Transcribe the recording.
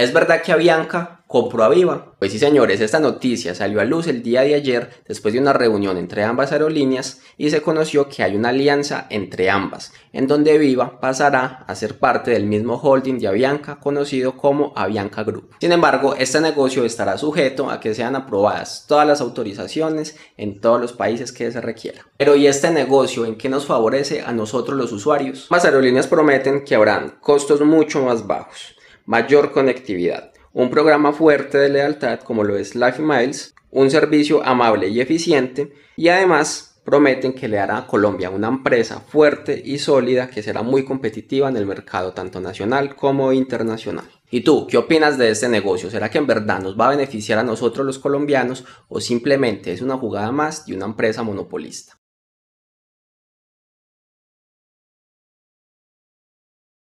¿Es verdad que Avianca compró a Viva? Pues sí, señores, esta noticia salió a luz el día de ayer después de una reunión entre ambas aerolíneas y se conoció que hay una alianza entre ambas, en donde Viva pasará a ser parte del mismo holding de Avianca conocido como Avianca Group. Sin embargo, este negocio estará sujeto a que sean aprobadas todas las autorizaciones en todos los países que se requiera. Pero ¿y este negocio en qué nos favorece a nosotros los usuarios? Ambas aerolíneas prometen que habrán costos mucho más bajos mayor conectividad, un programa fuerte de lealtad como lo es Life Miles, un servicio amable y eficiente y además prometen que le hará a Colombia una empresa fuerte y sólida que será muy competitiva en el mercado tanto nacional como internacional. ¿Y tú qué opinas de este negocio? ¿Será que en verdad nos va a beneficiar a nosotros los colombianos o simplemente es una jugada más de una empresa monopolista?